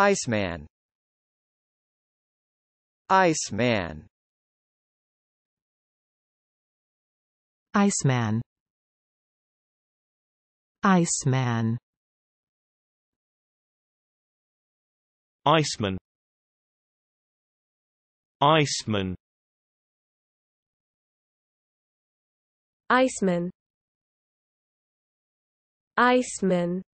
Iceman Iceman Iceman Iceman Iceman Iceman Iceman Iceman